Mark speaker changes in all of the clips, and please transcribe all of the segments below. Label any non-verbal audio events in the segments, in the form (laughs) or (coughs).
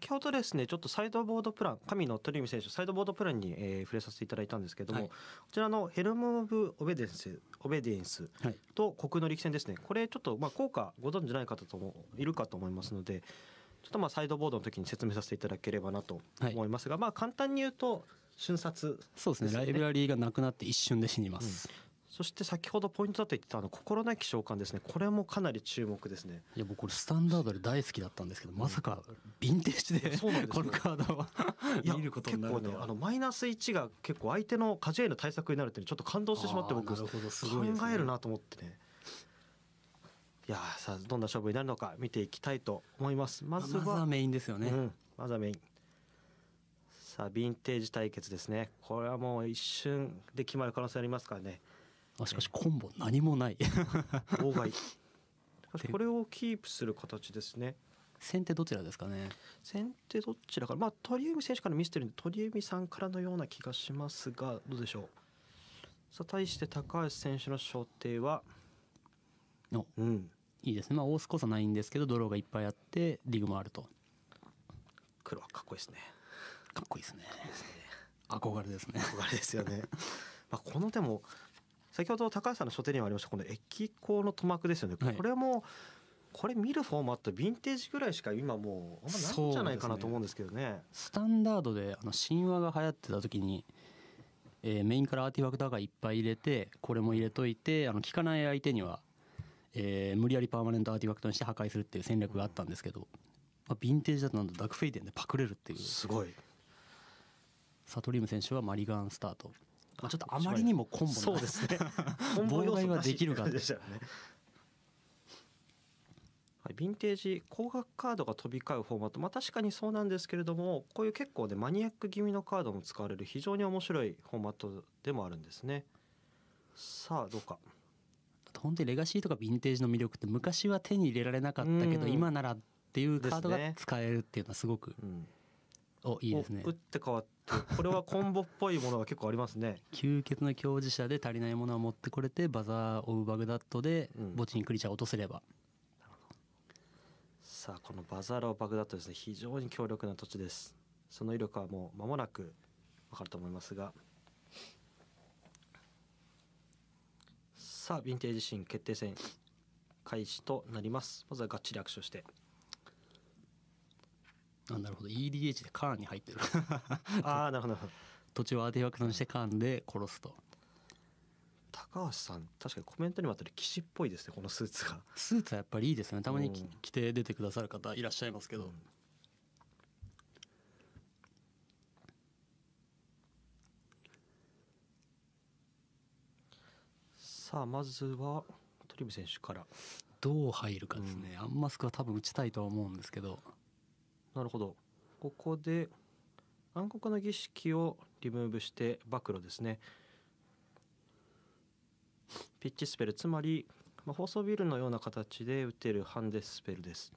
Speaker 1: 先ほどですね、ちょっとサイドボードプラン、神の鳥海選手、サイドボードプランに、えー、触れさせていただいたんですけども、はい、こちらのヘルム・オブ・オベデンスオベディエンスと国の力戦ですね、これちょっとまあ効果、ご存じない方ともいるかと思いますので、ちょっとまあサイドボードの時に説明させていただければなと思いますが、はい、まあ簡単に言うと、瞬殺、ね、そうですねライブラリーがなくなって一瞬で死にます、うんそして先ほどポイントだと言ってたあの心なき召喚ですねこれもかなり注目ですねいや僕これスタンダードで大好きだったんですけど、まさかヴィンテージで、そうなんです、ね、このカードは見ることになる結構ねあのマイナス1が結構相手の果樹への対策になるっていうのちょっと感動してしまって僕、ね、考えるなと思ってねいやさあどんな勝負になるのか見ていきたいと思いますまずは、ま、メインですよね、うん、まずはメインさあヴィンテージ対決ですねこれはもう一瞬で決まる可能性ありますからねあしかしコンボ何もない妨害 (laughs) これをキープする形ですね先手どちらですかね先手どちらかまあ鳥海選手から見せてるんで鳥海さんからのような気がしますがどうでしょうさあ対して高橋選手の掌底はの、う
Speaker 2: ん、いいですねまあ大須こそないんですけどドローがいっぱいあってリグもあると
Speaker 1: 黒はかっこいいですねかっこいいですね、ね、憧れですね憧れですよね (laughs) まあこの手も先ほど高橋さんの書店にもありましたこの駅構の塗膜ですよね、はい、これもこれ見るフォーマットヴィンテージぐらいしか今もうあんまないんじゃないかなと思うんで
Speaker 2: すけどね、ね、スタンダードであの神話が流行ってた時に、えー、メインからアーティファクターがいっぱい入れてこれも入れといてあの聞かない相手には、えー、無理やりパーマネントアーティファクトにして破壊するっていう戦略があったんですけど、うん、まあ、ヴィンテージだとなんとダークフェイデンでパクれるっていうすごいサトリウム選手はマリガンスタートまあ、
Speaker 1: ちょっとあまりにもコンボそうですね (laughs) 妨害はできるよね、(laughs) はい、ヴィンテージ高額カードが飛び交うフォーマット、まあ、確かにそうなんですけれどもこういう結構ねマニアック気味のカードも使われる非常に面白いフォーマットでもあるんですねさあどうか本当にレガシーとかヴィンテージの魅力って昔は手に入れられなかったけど今ならっていうカードが
Speaker 2: 使えるっていうのはすごく、う
Speaker 1: ん、おいいですね打って変わってこれはコンボっぽいものが結構ありますね (laughs)
Speaker 2: 吸血の強磁者で足りないものは持ってこれてバザー・オブ・バグダッドで墓地にクリーチャー落と
Speaker 1: せれば、うん、さあこのバザー・オブ・バグダッドですね非常に強力な土地ですその威力はもう間もなく分かると思いますがさあヴィンテージシーン決定戦開始となりますまずはがっちり握手してあなるほど EDH でカーンに入ってる (laughs) ああなるほど
Speaker 2: 土地をアーティファクトにしてカーンで殺
Speaker 1: すと高橋さん確かにコメントにもあったり騎士っぽいですねこのスーツがスーツはやっぱりいいですねたまに、うん、着て出てくださる
Speaker 2: 方いらっしゃいますけど、うん、
Speaker 1: さあまずは鳥海選手からどう入るかですね、うん、アンマスクは多分打ちたいとは思うんですけどなるほどここで暗黒の儀式をリムーブして暴露ですねピッチスペルつまり、まあ、放送ビルのような形で打てるハンデスペルです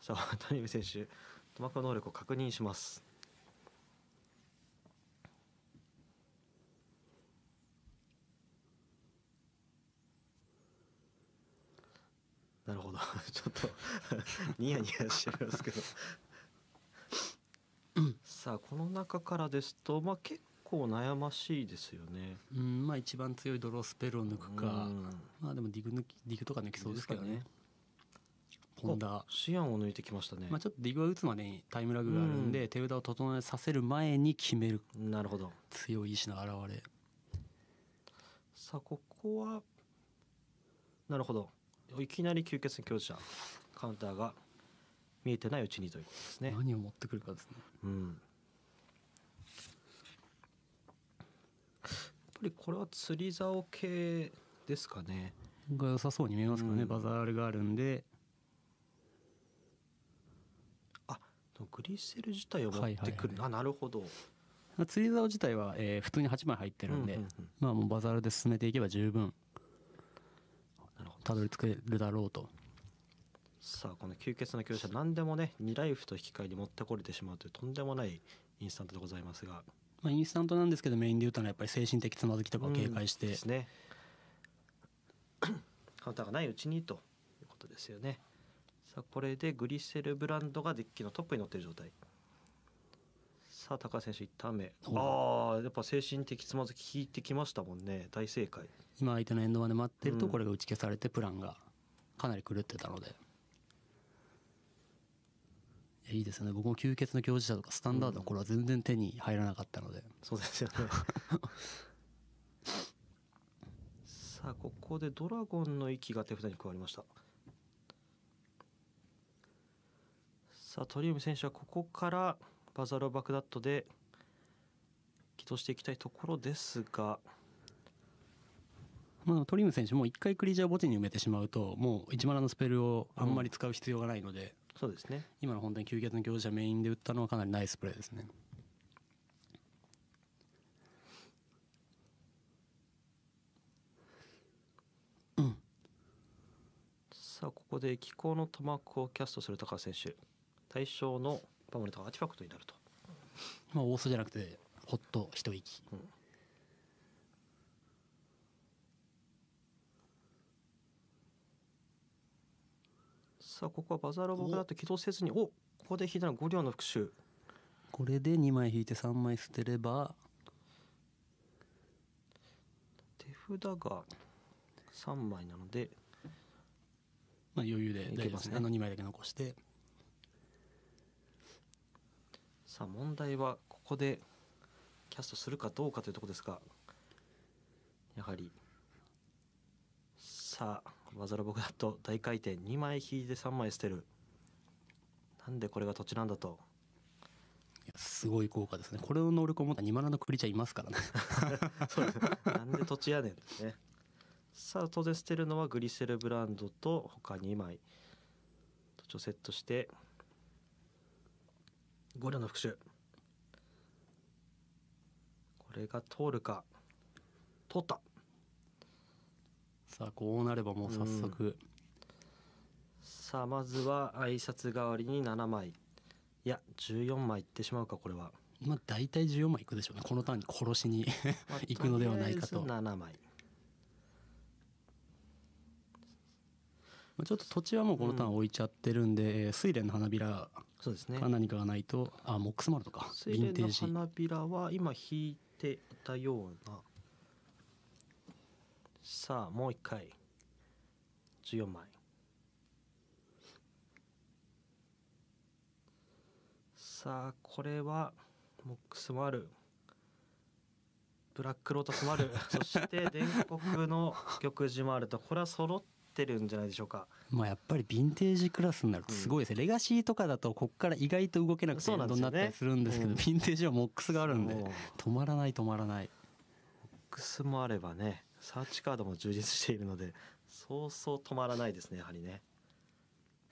Speaker 1: さあ (laughs) 谷部選手塗膜能力を確認しますなるほど (laughs) ちょっと (laughs) ニヤニヤしちゃいますけどさあこの中からですと、まあ、結構悩ましいですよね。うんまあ、一番強いドロースペルを抜くか、まあ、でもディグ抜きディグとか抜きそうですけどね。ホン
Speaker 2: ダシア
Speaker 1: ンを抜いてきまし
Speaker 2: たね、まあ、ちょっとディグは打つまでにタイムラグがあるんで、手札を整えさせる前に決めるなるほど強い意志の表れ
Speaker 1: さあここはなるほどいきなり吸血の強者カウンターが見えてないうちにということですね何を持ってくるかですねうんぱりこれは釣り竿系ですかね
Speaker 2: が良さそうに見えますけどね、うん、バザールがあるんで
Speaker 1: あグリセル自体を持ってくる、はいはいはい、あなるほど
Speaker 2: 釣り竿自体は、えー、普通に8枚入ってるんで、うんうんうん、まあもうバザールで進めていけば十分たどり着けるだろうと
Speaker 1: さあこの吸血の強者何でもね2ライフと引き換えに持ってこれてしまうというとんでもないインスタントでございますが
Speaker 2: まあ、インスタントなんですけどメインで言うとのはやっぱり精神的つまずきとかを警戒して、うん、です
Speaker 1: ね (coughs) カウンターがないうちにということですよねさあこれでグリセルブランドがデッキのトップに乗ってる状態さあ高橋選手1ターン目ああやっぱ精神的つまずき引いてきましたもんね大正解
Speaker 2: 今相手のエンドまで待ってるとこれが打ち消されてプランがかなり狂ってたので、いいですね僕も吸血の教授者とかスタンダードの頃は全然手に入らなかったので、うん、そうですよね
Speaker 1: (laughs) さあここでドラゴンの息が手札に加わりましたさあトリウム選手はここからバザロバクダットで起動していきたいところですが
Speaker 2: まあ、トリム選手も一回クリーチャー墓地に埋めてしまうともう一マナのスペルをあんまり使う必要がないので、そうですね今の本当に吸血の業者メインで打ったのはかなりナイスプレーですね。
Speaker 1: さあここで気候の玉子をキャストする高橋選手対象のパモネと8パァクトになると
Speaker 2: まあ大須じゃなくてほっと一息、うん、
Speaker 1: さあここはバザーロボクだて起動せずにおここで引いたの5両の復習
Speaker 2: これで2枚引いて3枚捨てれば
Speaker 1: 手札が3枚なのでまあ余裕でいけすねあの2枚だけ残してさあ問題はここでキャストするかどうかというところですがやはりさあわざらボグダ大回転2枚引いて3枚捨てるなんでこれが土地なんだといやすごい効果ですねこれの能力
Speaker 2: を持った2マナのクリーチ
Speaker 1: ャいますからね (laughs) そうですねなんで土地やねんですねさあ当然捨てるのはグリセルブランドと他2枚土地をセットしてゴリラの復讐これが通るか
Speaker 2: 通ったさあこうな
Speaker 1: ればもう早速、うん、さあまずは挨拶代わりに7枚いや14枚いってしまうかこれは
Speaker 2: まあ大体14枚いくでしょうねこのターンに殺しにい (laughs) くのではないかと,、まあ、と7枚ちょっと土地はもうこのターン置いちゃってるんで、うん、睡蓮の花びらそうですね何かがないとあモックスマルとかヴィンテージ花
Speaker 1: びらは今引いてたようなさあもう一回14枚さあこれはモックスもあるブラックロータスもある (laughs) そして電国の玉字もあるとこれは揃ってるんじゃないでしょうか
Speaker 2: まあやっぱりヴィンテージクラスになるとすごいですね、うん、レガシーとかだとこっから意外と動けなくてエンドになったりするんですけどヴィ、うん、ンテージはモックスがあるんで止まらな
Speaker 1: い止まらない。モックスもあればねサーチカードも充実しているのでそうそう止まらないですねやはりね。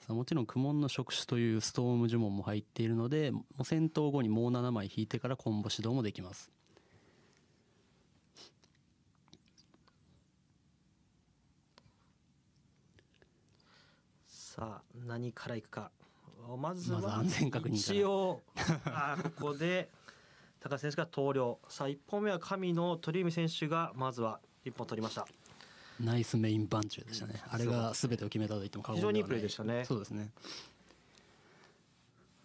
Speaker 2: さあもちろん苦悶の触手というストーム呪文も入っているのでもう戦闘後にもう7枚引いてからコンボ指導もできます。
Speaker 1: さあ何からいくかまずは一応あここで高橋選手が投了さあ1本目は神の鳥海選手がまずは一本取りました
Speaker 2: ナイスメインバンチューでしたね、あれがすべてを決めたと言っても過言ではない非常にいいプレーでしたねそうですね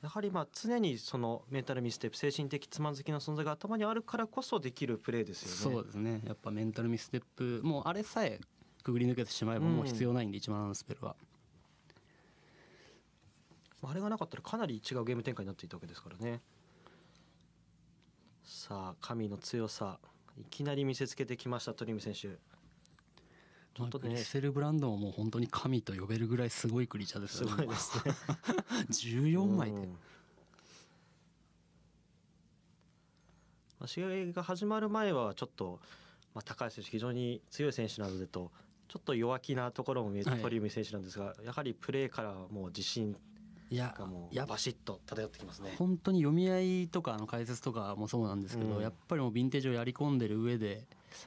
Speaker 1: やはりまあ常にそのメンタルミステップ精神的つまずきの存在が頭にあるからこそできるプレーですよねそうです
Speaker 2: ねやっぱメンタルミステップもうあれさえくぐり抜けてしまえばもう必要ないんで、一番のスペル
Speaker 1: はあれがなかったらかなり違うゲーム展開になっていたわけですからねさあ神の強さいきなり見せつけてきました鳥海選手
Speaker 2: 本当ね、クセルブランドももう本当に神と呼
Speaker 1: べるぐらいすごいクリーチャーですよね。すごいですね14 (laughs) 枚で、うん。まあ、試合が始まる前はちょっと、まあ、高橋選手非常に強い選手なのでとちょっと弱気なところも見えた鳥海選手なんですが、はい、やはりプレーからもう自信いややバシッと漂ってきますね本
Speaker 2: 当に読み合いとかの解説とかもそうなんですけど、うん、やっぱりもうヴィンテージをやり込んでる上で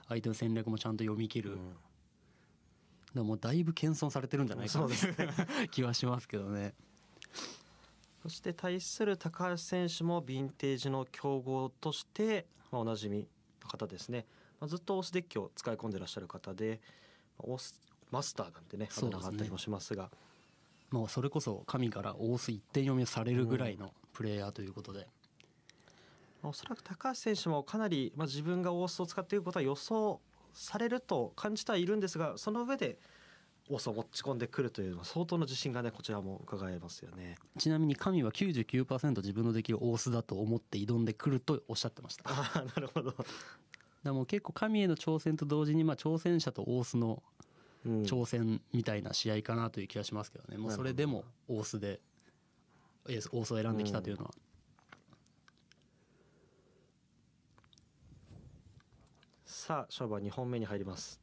Speaker 2: 相手の戦略もちゃんと読み切る、うん、もうだいぶ謙遜されてるんじゃないかな、ね、
Speaker 1: (laughs) 気はしますけどね。そして対する高橋選手もヴィンテージの強豪として、まあ、おなじみの方ですね、まあ、ずっとオスデッキを使い込んでらっしゃる方でオスマスターなんてねああったりもしますが。
Speaker 2: もうそれこそ神
Speaker 1: から大須一点読みをされるぐらいのプレイヤーということで。うん、おそらく高橋選手もかなり、まあ、自分が大須を使っていることは予想されると感じてはいるんですがその上でオスを持ち込んでくるというのは相当の自信がねこちらも伺えますよね
Speaker 2: ちなみに神は99%自分のできる大須だと思って挑んでくるとおっしゃってました
Speaker 1: あなるほどでも結構神
Speaker 2: への挑戦と同時にまあ挑戦者と大須の挑戦みたいな試合かなという気がしますけどね、もうそれでも大須で大須を選んできたというのは。
Speaker 1: さあ勝負は2本目に入ります。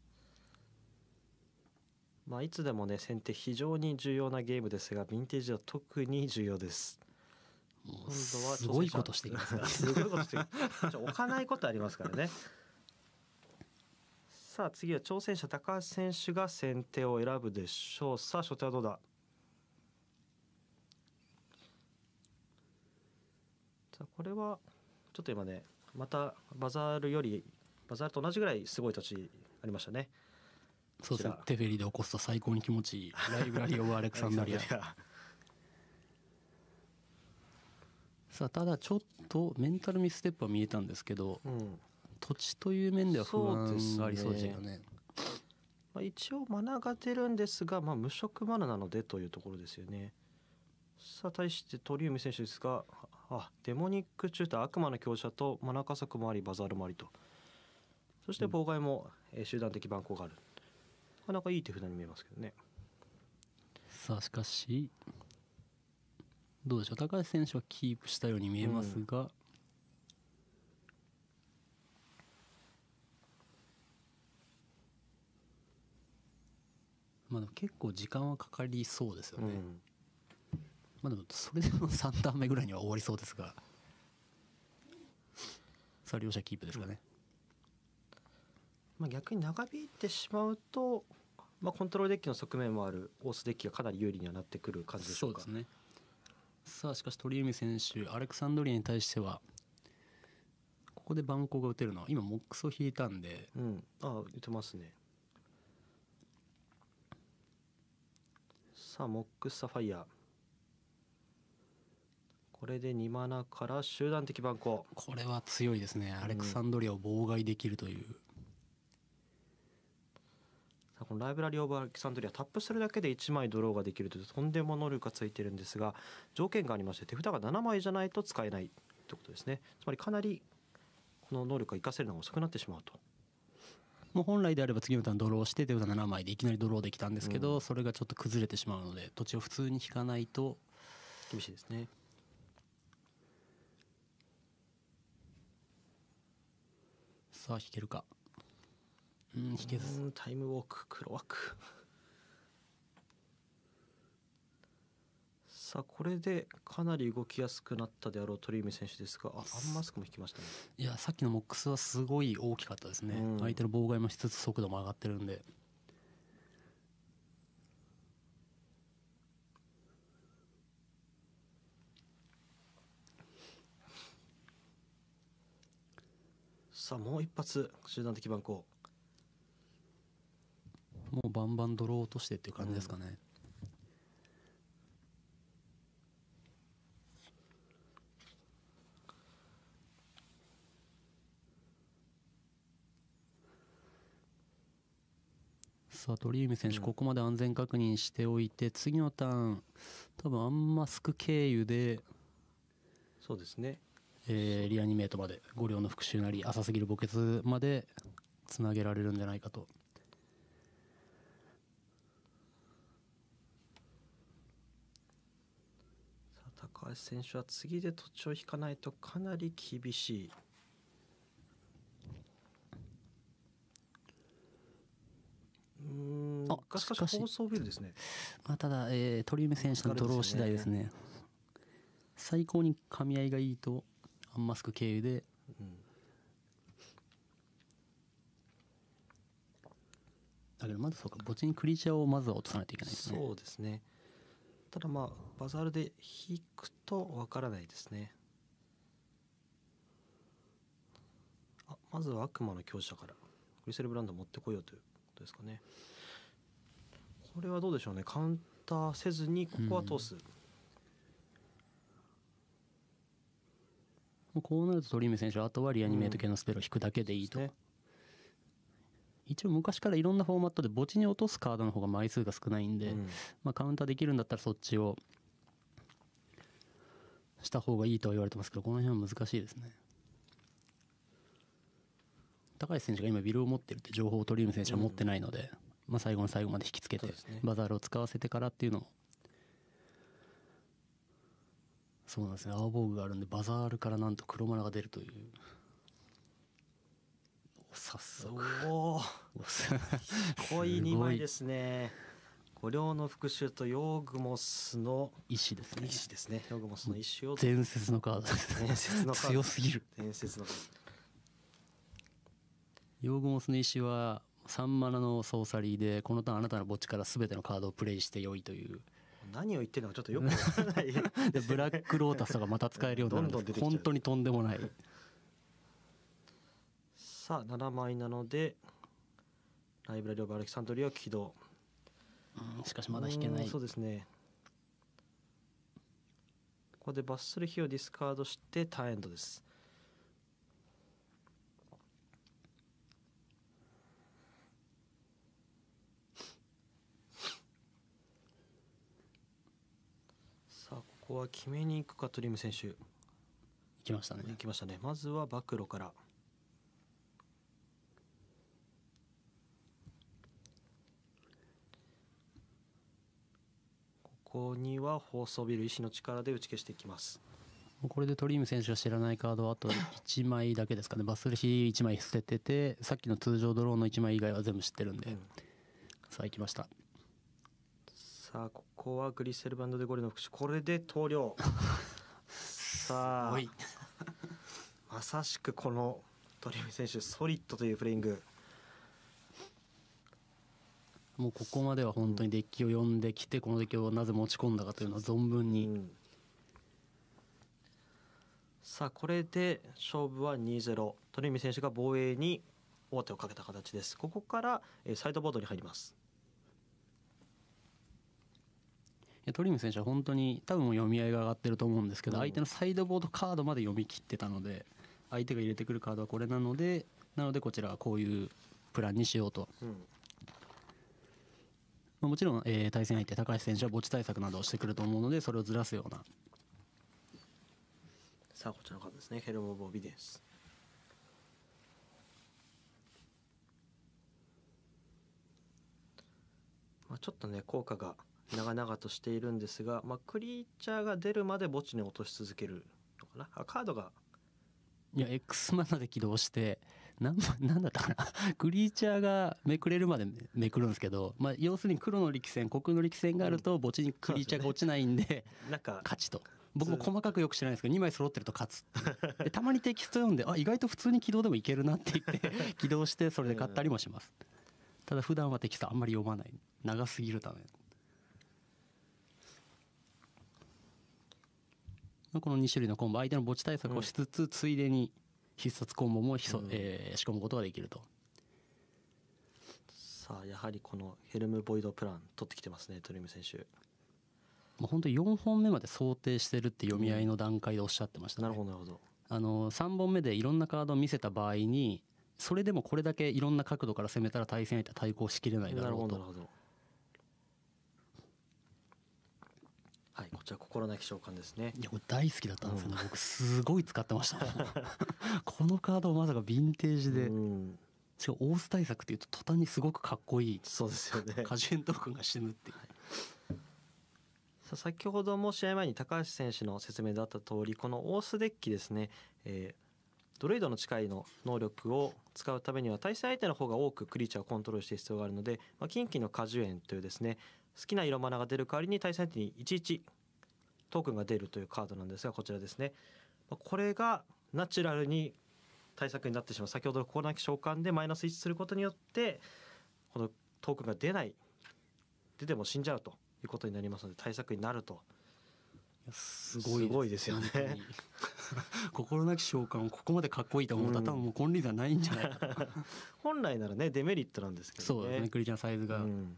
Speaker 1: まあ、いつでもね先手非常に重要なゲームですがヴィンテージは特に重要です。今度はすごいことしてきますすごいことして置かないことありますからねさあ次は挑戦者高橋選手が先手を選ぶでしょうさあ初手はどうださあこれはちょっと今ねまたバザールよりバザールと同じぐらいすごい土地ありましたね
Speaker 2: そうですねテフェリで起こすと最高に気持ちいいライブラリオブアレクサンドリア (laughs) さあただちょっとメンタルミステップは見えたんですけど、うん、土地という面では不安がありそうですよね。
Speaker 1: まあ、一応マナが出るんですが、まあ、無色マナなのでというところですよね。さあ対して鳥海選手ですがあデモニック中と悪魔の強者とマナ加速もありバザールもありとそして妨害も、うん、集団的蛮行があるなかなかいい手札に見えますけどね。
Speaker 2: さあしかしどうでしょう高橋選手はキープしたように見えますが、まあでも結構時間はかかりそうですよね、うん、まあでもそれでも3ターン目ぐらいには終わりそうですが
Speaker 1: さあ両者キープですかね、うん、まあ、逆に長引いてしまうと、まあ、コントロールデッキの側面もあるオースデッキがかなり有利にはなってくる感じでしょうかそうですねさあしかし鳥海選手アレクサン
Speaker 2: ドリアに対してはここで番号が打てるのは今モックスを引いたんで、う
Speaker 1: ん、ああ打てますねさあモックスサファイアこれで2マナから集団的番号こ
Speaker 2: れは強いですね、アレクサンドリアを妨害できるという、
Speaker 1: さあこのライブラリオブアレクサンドリアタップするだけで1枚ドローができるというとんでも能力がついてるんですが条件がありまして手札が7枚じゃないと使えないってことですねつまりかなりこの能力が活かせるのが遅くなってしまうと
Speaker 2: もう本来であれば次の段ドローしてでい7枚でいきなりドローできたんですけど、うん、それがちょっと崩れてしまうので土地を普通に引かないと厳しいですね。
Speaker 1: さあ引けるか。うん、引けず。タイムウォーク、黒枠。さあこれでかなり動きやすくなったであろう鳥海選手ですがあアンマスクも引きました、ね、いやさっきのモックスはすごい大きかったですね、うん、相
Speaker 2: 手の妨害もしつつ速度も上がってるんで
Speaker 1: さあもう一発集団的番号
Speaker 2: もうバンバンドロー落としてっていう感じですかね、うんさあ、鳥海選手、ここまで安全確認しておいて、次のターン、多分アンマスク経由で、そうですね。えー、リアニメートまで、5両の復讐なり、浅すぎる墓穴までつなげられるんじゃないかと。
Speaker 1: 高橋選手は次で土地を引かないとかなり厳しいあかしかし放送ビルですね。ま
Speaker 2: あ、ただ、えー、鳥海選手のドロー次第ですね。すね最高に噛み合いがいいと、アンマスク経由で、うん、だけどまずそうか墓地にクリーチャーをまずは落とさないといけないですねそうです
Speaker 1: ねただまあバザールで引くとわからないですねあまずは悪魔の強者からクリセルブランド持ってこようということですかねこれはどうでしょうねカウンターせずにここは通す、
Speaker 2: うん、こうなると鳥海選手はあとはリアニメート系のスペルを引くだけでいいと、うんね、一応昔からいろんなフォーマットで墓地に落とすカードの方が枚数が少ないんで、うん、まあ、カウンターできるんだったらそっちをした方がいいとは言われてますけどこの辺は難しいですね高橋選手が今ビルを持ってるって情報を鳥海選手は持ってないので、うんまあ、最後の最後まで引きつけて、バザールを使わせてからっていうのもそうなんですね青防具があるんでバザールからなんと黒マラが出るという
Speaker 1: 早速おお濃 (laughs) い2枚ですね五稜の復讐とヨーグモスの石ですね石ですねヨーグモスの石を伝説のカードです伝説のカード強すぎる伝説のカード
Speaker 2: ヨーグモスの石は3マナのソーサリーでこのターンあなたの墓地から全てのカードをプレイしてよいと
Speaker 1: いう何を言ってるのかちょっとよくわからな
Speaker 2: い (laughs) でブラックロータスとかまた使えるようになるでん本当にとんでもない
Speaker 1: さあ7枚なのでライブラリオブアレキサンドリアを起動、しかしまだ引けないそうですねここで罰する日をディスカードしてターンエンドですここは決めに行くかトリム選手行きましたね行きましたねまずは暴露からここには放送ビル石の力で打ち消していきます
Speaker 2: これでトリーム選手が知らないカードはあと1枚だけですかね、バスレシ1枚捨ててて、さっきの通常ドローの1枚以外は全部知ってるんで、うん、さあ行きました。
Speaker 1: さあここはグリッセルバンドでゴリの復讐これで投了 (laughs) さあまさしくこの鳥海選手ソリッドというプレイング
Speaker 2: もうここまでは本当にデッキを読んできて、このデッキをなぜ持ち込んだかというのは存分に、うん、
Speaker 1: さあこれで勝負は2-0鳥海選手が防衛に王手をかけた形ですここからサイドボードに入ります
Speaker 2: トリム選手は本当に多分読み合いが上がってると思うんですけど、相手のサイドボードカードまで読み切ってたので相手が入れてくるカードはこれなのでなのでこちらはこういうプランにしようと、まあ、もちろん、えー、対戦相手高橋選手は墓地対策などをしてくると思うのでそれをずらすような
Speaker 1: さあこちらのカードですねヘルモ・ボビです。まあ、ちょっとね効果が長々としているんですが、まあ、クリーチャーが出るまで墓地に落とし続けるのかなあカードが
Speaker 2: いや X マナで起動して何だったかな (laughs) クリーチャーがめくれるまでめくるんですけど、まあ、要するに黒の力戦黒の力戦があると墓地にクリーチャーが落ちないんでうん、なんか勝ちと。僕も細かくよく知らないですけど2枚揃ってると勝つ (laughs) でたまにテキスト読んであ意外と普通に起動でもいけるなって言って (laughs) 起動してそれで買ったりもします、うん、ただ普段はテキストあんまり読まない長すぎるためこの2種類のコンボ相手の墓地対策をしつつ、ついでに必殺コンボもひそ、うん、えー、仕込むことができると
Speaker 1: さあやはりこのヘルムボイドプラン取ってきてますね鳥海選手
Speaker 2: もう本当に4本目まで想定してるって読み合いの段階でおっしゃってました、ねうん、なるほどなるほどあの3本目でいろんなカードを見せた場合にそれでもこれだけいろんな角度から攻めたら対戦相手は対抗しきれないだろう
Speaker 1: とはい、こちら心なき召喚ですね。いや、これ
Speaker 2: 大好きだったんですよね。うん、僕すごい使ってました。(laughs) このカードまさかヴィンテージで。うんしかもオース対
Speaker 1: 策っていうと途端にすごくかっこいいそうですよね果樹園エントークンが死ぬっていう、はい、さあ先ほども試合前に高橋選手の説明であった通りこのオースデッキですね、えー、ドレイドの近いの能力を使うためには対戦相手の方が多くクリーチャーをコントロールして必要があるので、まあ、近畿の果樹園というですね好きな色マナが出る代わりに対戦相手にいちトークンが出るというカードなんですがこちらですねこれがナチュラルに対策になってしまう先ほどのコーナー召喚でマイナス1することによってこのトークンが出ない出ても死んじゃうということになりますので対策になるとすごいすごいですよね
Speaker 2: (laughs) 心なき召喚をここまでかっこいいと思ったら、う多分もう金輪がないんじゃないか (laughs) 本来ならねデメリットなんですけどねそうですねクリーチャーサイズが、うん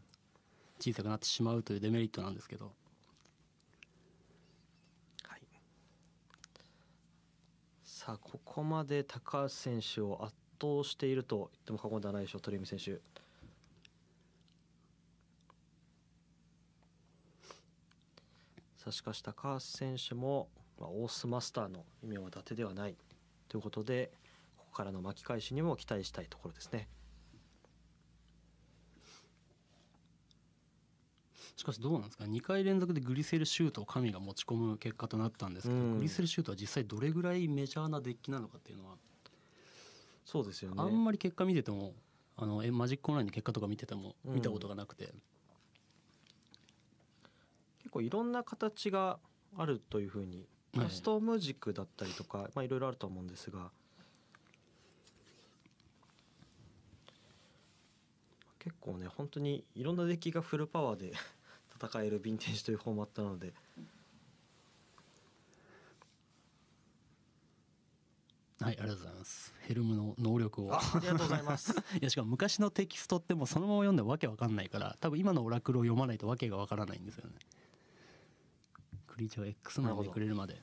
Speaker 2: 小さくなってしまうというデメリットなんで
Speaker 1: すけど。はい、さあここまで高橋選手を圧倒していると言っても過言ではないでしょう鳥海選手。さあしかし高橋選手も、まあ、オースマスターの意味は伊達ではないということでここからの巻き返しにも期待したいところですね。しかしどうなんですか2
Speaker 2: 回連続でグリセルシュートを神が持ち込む結果となったんですけど、うん、グリセルシュートは実際どれぐらいメジャーなデッキなのかっていうのはそうですよねあんまり結果見ててもあのマジックオンラインの結果とか見てても見たことがなくて、うん、
Speaker 1: 結構いろんな形があるというふうにカストムクだったりとか、はいまあ、いろいろあると思うんですが結構ね本当にいろんなデッキがフルパワーで戦えるヴィンテージというフォーマットなので。
Speaker 2: はい、ありがとうございます。ヘルムの能力を。ありがとうございます。(laughs) いや、しかも昔のテキストってもうそのまま読んでわけわかんないから、多分今のオラクルを読まないとわけがわからないんですよね。クリーチャーが X までくれるまで。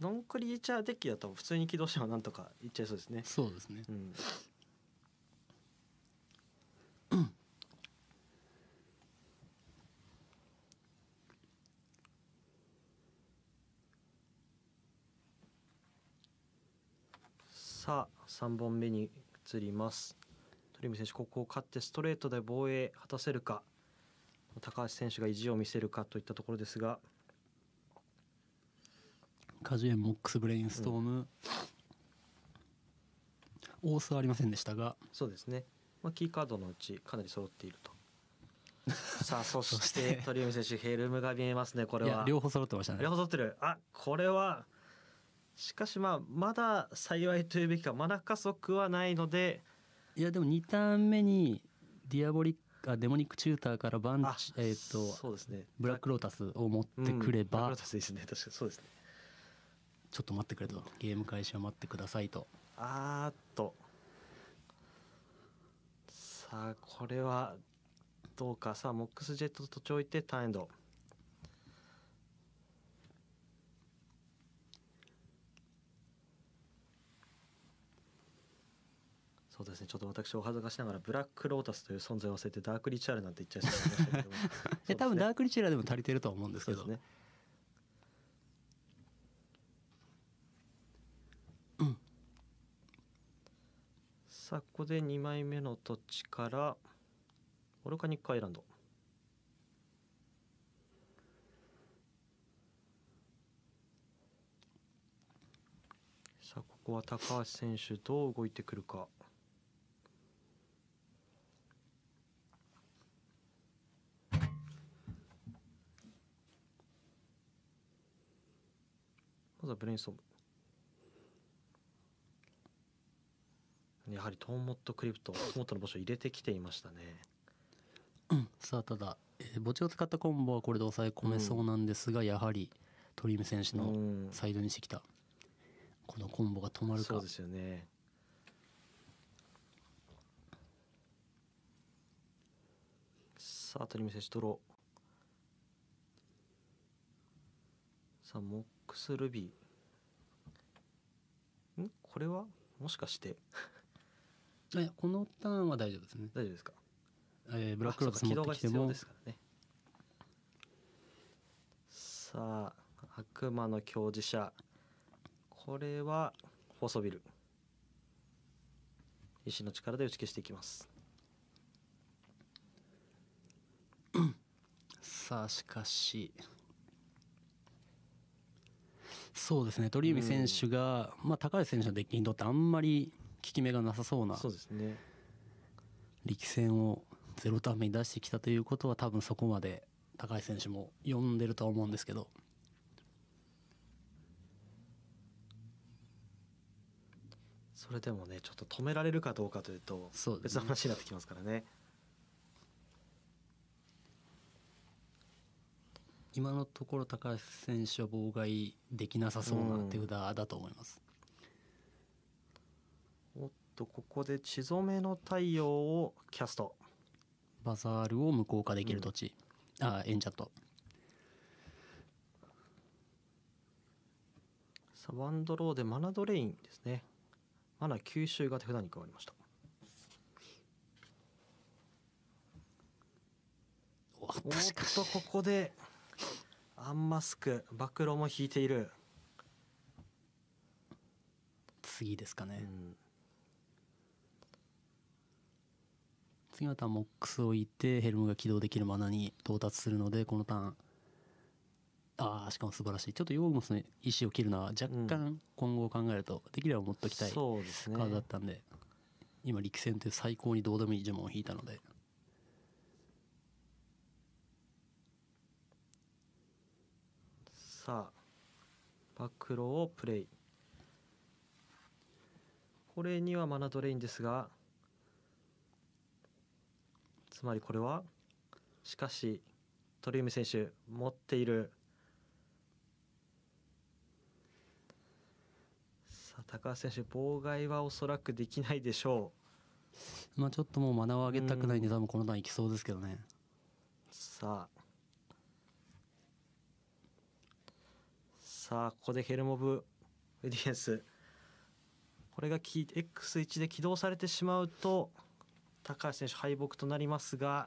Speaker 1: ノンクリーチャーデッキだと普通に起動してもなんとかいっちゃいそうですね。そうですね。うんさあ3本目に移ります鳥海選手ここを勝ってストレートで防衛果たせるか高橋選手が意地を見せるかといったところですが
Speaker 2: カジエンモックスブレインストーム、うん、多数ありませ
Speaker 1: んでしたがそうですね、まあ、キーカードのうちかなり揃っていると (laughs) さあそして鳥海選手ヘルムが見えますねこれは両方揃ってましたね両方揃ってるあこれはしかしまあまだ幸いというべきかまだ加速はないので
Speaker 2: いやでも2ターン目にディアボリックあデモニックチューターからバンチえっ、ー、とそうですねブラックロータスを持ってくれば、うん、ブラックロータスですね確かそうですねちょっと待ってくれとゲーム開始は待ってくださいと
Speaker 1: あーっとさあこれはどうかさあモックスジェットと置いてターンエンドそうですねちょっと私お恥ずかしながらブラックロータスという存在を忘れてダークリチャールなんて言っちゃいましたけどね、(laughs) 多分ダークリチャールでも足りてるとは思うんですけどね、うん、さあここで2枚目の土地からオルカニックアイランドさあここは高橋選手どう動いてくるかブレインストームやはりトーンモットクリプトトーンモットの場所入れてきていましたねさあただ、
Speaker 2: えー、墓地を使ったコンボはこれで抑え込めそうなんですが、うん、やはり鳥海選手のサイドにしてきた、
Speaker 1: このコンボが止まるかそうですよねさあ鳥海選手ドローさあモックスルビーこれはもしかしていや (laughs) このターンは大丈夫ですね大丈夫ですか、えー、ブラックロードってきてもですからねさあ悪魔の教授者これは細ビル石の力で打ち消していきます
Speaker 2: さあしかしそうですね鳥海選手が、まあ、高橋選手のデッキにとってあんまり効き目がなさそうなそうですね力戦をゼロターン目に出してきたということは多分そこまで高橋選手も読んでると思うんですけど。
Speaker 1: それでもねちょっと止められるかどうかというと別の話になってきますからね。
Speaker 2: 今のところ高橋選手は妨害できなさそうな手札だと思います。うん、おっとここで血染めの
Speaker 1: 太陽をキャスト。
Speaker 2: バザールを無効化できる土地、うん、あ
Speaker 1: ャット。さあワンドローでマナドレインですね。マナ吸収が手札に加わりました。おっとここでアンマスク暴露も引いている次ですかね、うん、
Speaker 2: 次のターンモックスを置いてヘルムが起動できるマナに到達するのでこのターンああしかも素晴らしいちょっとヨーグモスの石を切るのは若干今後を考えるとできれば持っときたい、カードだったんで今力戦って最高にどうでもいい呪文を引いたので。
Speaker 1: さあ暴露をプレイこれにはマナドレインですがつまりこれはしかし鳥海選手持っているさあ高橋選手妨害はおそらくできないでしょ
Speaker 2: うまあちょっともうマナを上げたくないんで、多分この段いきそうですけどね
Speaker 1: さあさあここでヘルモブエディエンスこれが X1 で起動されてしまうと高橋選手敗北となりますが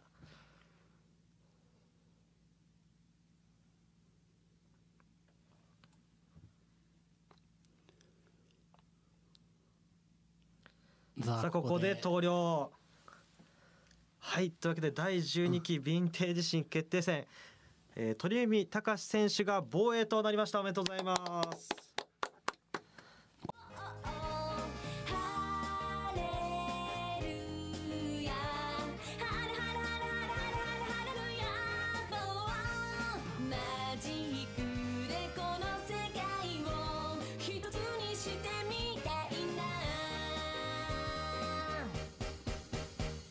Speaker 2: さあここで投
Speaker 1: 了はいというわけで第12期ヴィンテージ新決定戦えー、鳥海隆選手が防衛となりましたおめでとうございます